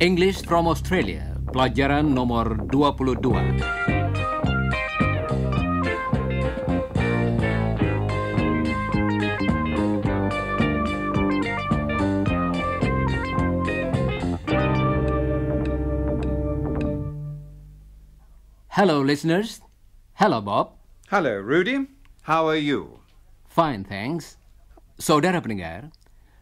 English from Australia, pelajaran nomor 22. Hello listeners, Hello, Bob. Hello, Rudy. How are you? Fine, thanks. Saudara pendengar,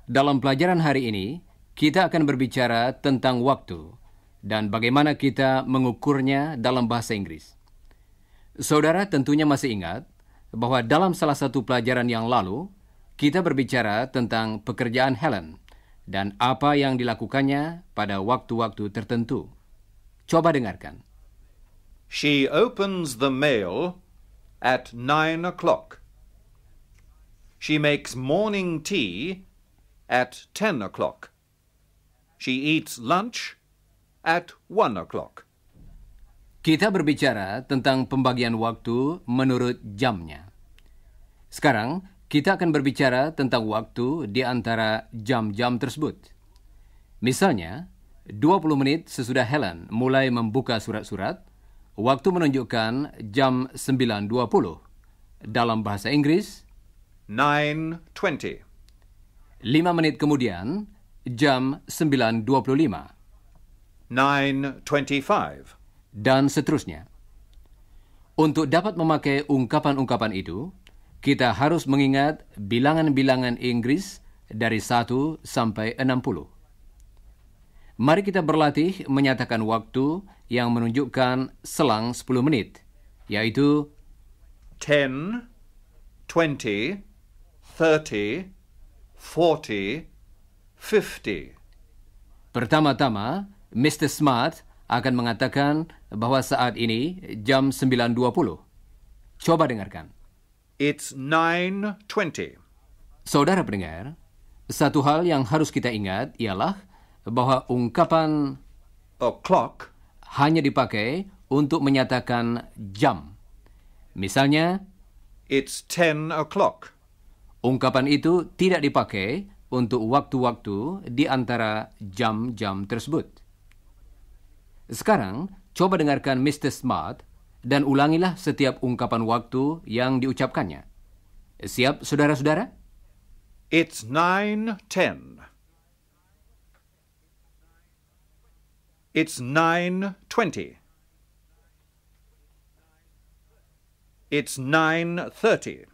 dalam pelajaran hari ini kita akan berbicara tentang waktu dan bagaimana kita mengukurnya dalam bahasa Inggris. Saudara tentunya masih ingat bahwa dalam salah satu pelajaran yang lalu kita berbicara tentang pekerjaan Helen dan apa yang dilakukannya pada waktu-waktu tertentu. Coba dengarkan. She opens the mail at nine o'clock. She makes morning tea at ten o'clock. She eats lunch at one o'clock. Kita berbicara tentang pembagian waktu menurut jamnya. Sekarang, kita akan berbicara tentang waktu di antara jam-jam tersebut. Misalnya, 20 menit sesudah Helen mulai membuka surat-surat, Waktu menunjukkan jam 9.20. Dalam bahasa Inggris, 9.20. lima menit kemudian, jam 9.25. 9.25. Dan seterusnya. Untuk dapat memakai ungkapan-ungkapan itu, kita harus mengingat bilangan-bilangan Inggris dari 1 sampai 60. Mari kita berlatih menyatakan waktu yang menunjukkan selang 10 menit, yaitu 10, 20, 30, 40, 50. Pertama-tama, Mr. Smart akan mengatakan bahwa saat ini jam 9.20. Coba dengarkan. It's 9.20. Saudara pendengar, satu hal yang harus kita ingat ialah bahwa ungkapan o'clock hanya dipakai untuk menyatakan jam. Misalnya, It's ten o'clock. Ungkapan itu tidak dipakai untuk waktu-waktu di antara jam-jam tersebut. Sekarang, coba dengarkan Mr. Smart dan ulangilah setiap ungkapan waktu yang diucapkannya. Siap, saudara-saudara? It's nine ten. It's 9.20. It's 9.30.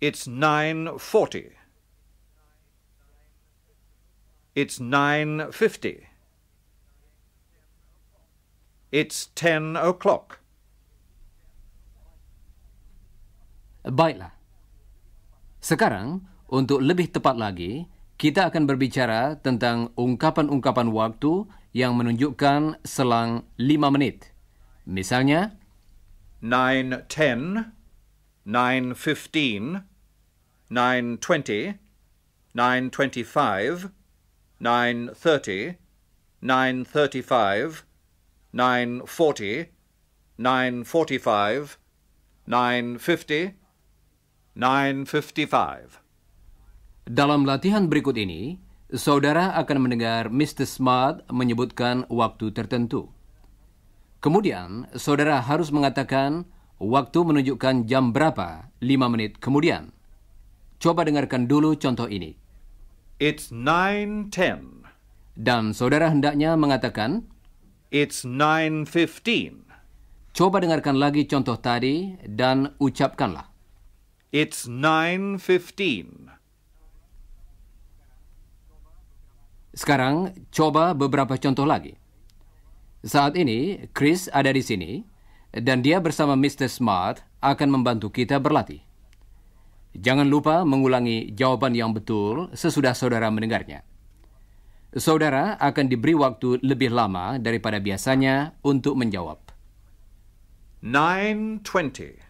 It's 9.40. It's 9.50. It's 10 o'clock. Baiklah. Sekarang, untuk lebih tepat lagi, Kita akan berbicara tentang ungkapan-ungkapan waktu yang menunjukkan selang 5 menit. Misalnya, 9.10, 9.15, 9.20, 9.25, 9.30, 9.35, 9.40, 9.45, 9.50, 9.55. Dalam latihan berikut ini, saudara akan mendengar Mr. Smart menyebutkan waktu tertentu. Kemudian, saudara harus mengatakan waktu menunjukkan jam berapa 5 menit kemudian. Coba dengarkan dulu contoh ini. It's 9.10. Dan saudara hendaknya mengatakan It's 9.15. Coba dengarkan lagi contoh tadi dan ucapkanlah. It's 9.15. Sekarang, coba beberapa contoh lagi. Saat ini, Chris ada di sini, dan dia bersama Mr. Smart akan membantu kita berlatih. Jangan lupa mengulangi jawaban yang betul sesudah saudara mendengarnya. Saudara akan diberi waktu lebih lama daripada biasanya untuk menjawab. 920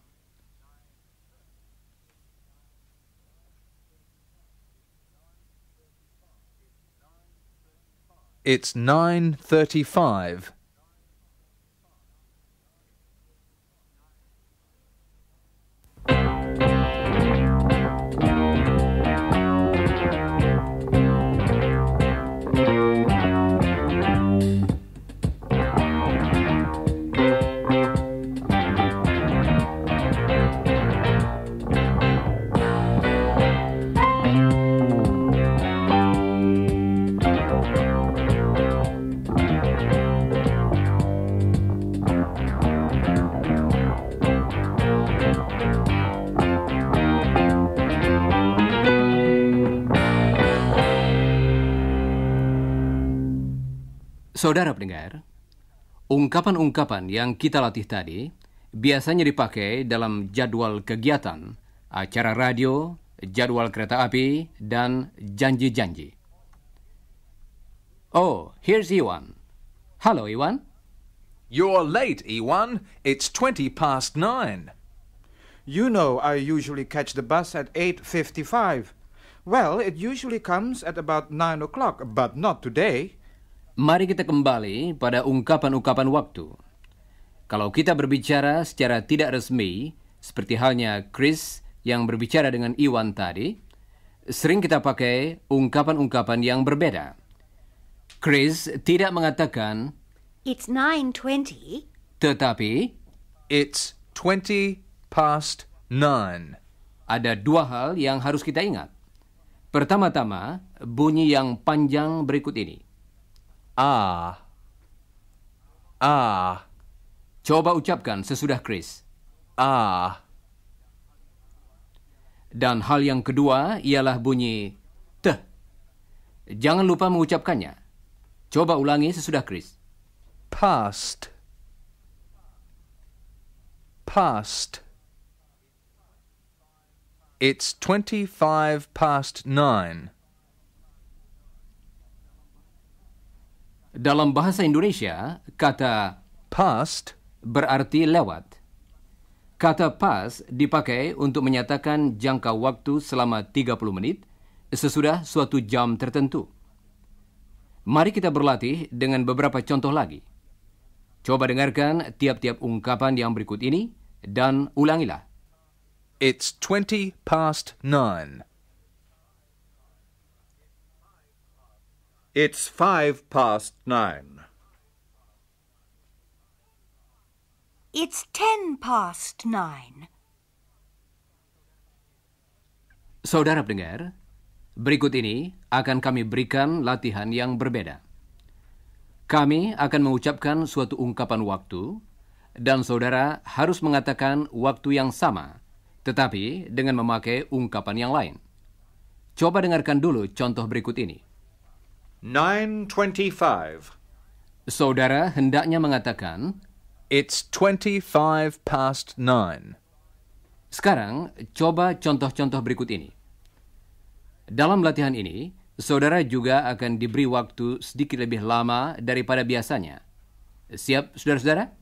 It's 9.35. Saudara pendengar, ungkapan-ungkapan yang kita latih tadi biasanya dipakai dalam jadwal kegiatan, acara radio, jadwal kereta api, dan janji-janji. Oh, here's Iwan. Halo, Iwan. You're late, Iwan. It's 20 past nine. You know I usually catch the bus at 8.55. Well, it usually comes at about nine o'clock, but not today. Mari kita kembali pada ungkapan-ungkapan waktu. Kalau kita berbicara secara tidak resmi, seperti halnya Chris yang berbicara dengan Iwan tadi, sering kita pakai ungkapan-ungkapan yang berbeda. Chris tidak mengatakan It's 9.20 Tetapi It's 20 past 9 Ada dua hal yang harus kita ingat. Pertama-tama, bunyi yang panjang berikut ini. A. A. Coba ucapkan sesudah Chris. A. Dan hal yang kedua ialah bunyi T. Jangan lupa mengucapkannya. Coba ulangi sesudah Chris. Past. Past. It's 25 past 9. Dalam bahasa Indonesia, kata past berarti lewat. Kata past dipakai untuk menyatakan jangka waktu selama 30 menit sesudah suatu jam tertentu. Mari kita berlatih dengan beberapa contoh lagi. Coba dengarkan tiap-tiap ungkapan yang berikut ini dan ulangilah. It's 20 past 9. It's five past nine. It's ten past nine. Saudara pendengar, berikut ini akan kami berikan latihan yang berbeda. Kami akan mengucapkan suatu ungkapan waktu, dan saudara harus mengatakan waktu yang sama, tetapi dengan memakai ungkapan yang lain. Coba dengarkan dulu contoh berikut ini. 9.25. Saudara hendaknya mengatakan, It's 25 past 9. Sekarang, coba contoh-contoh berikut ini. Dalam latihan ini, saudara juga akan diberi waktu sedikit lebih lama daripada biasanya. Siap, saudara-saudara?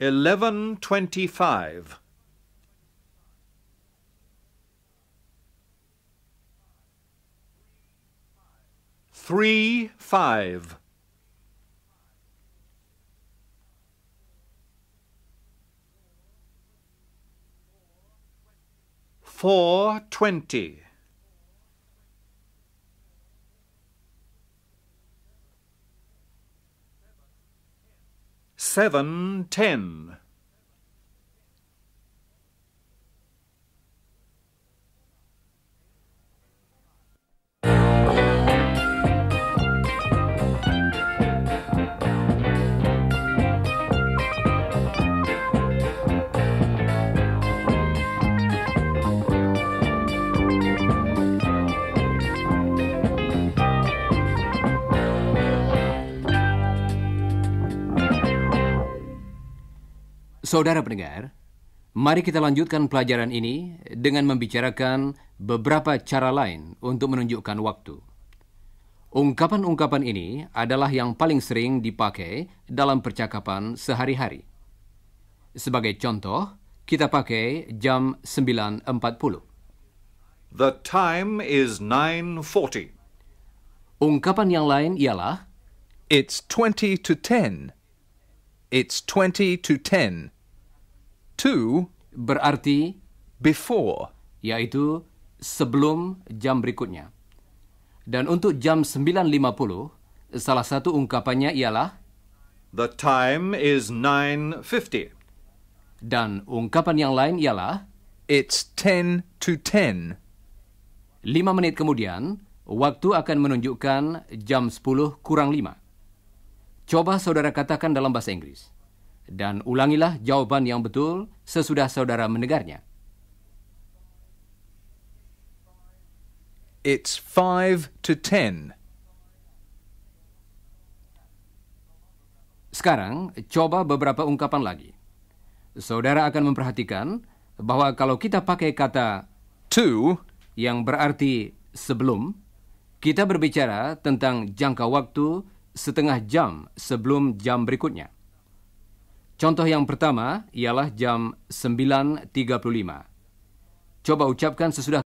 11.25 3 5. Four twenty. Seven ten. Saudara pendengar, mari kita lanjutkan pelajaran ini dengan membicarakan beberapa cara lain untuk menunjukkan waktu. Ungkapan-ungkapan ini adalah yang paling sering dipakai dalam percakapan sehari-hari. Sebagai contoh, kita pakai jam 9.40. The time is 9.40. Ungkapan yang lain ialah It's 20 to 10. It's 20 to 10 to berarti before, yaitu sebelum jam berikutnya. Dan untuk jam 9.50, salah satu ungkapannya ialah The time is 9.50. Dan ungkapan yang lain ialah It's 10 to 10. Lima menit kemudian, waktu akan menunjukkan jam 10 kurang lima. Coba saudara katakan dalam bahasa Inggris dan ulangilah jawaban yang betul sesudah saudara mendengarnya. It's five to ten. Sekarang, coba beberapa ungkapan lagi. Saudara akan memperhatikan bahwa kalau kita pakai kata to yang berarti sebelum, kita berbicara tentang jangka waktu setengah jam sebelum jam berikutnya. Contoh yang pertama ialah jam 9.35. Coba ucapkan sesudah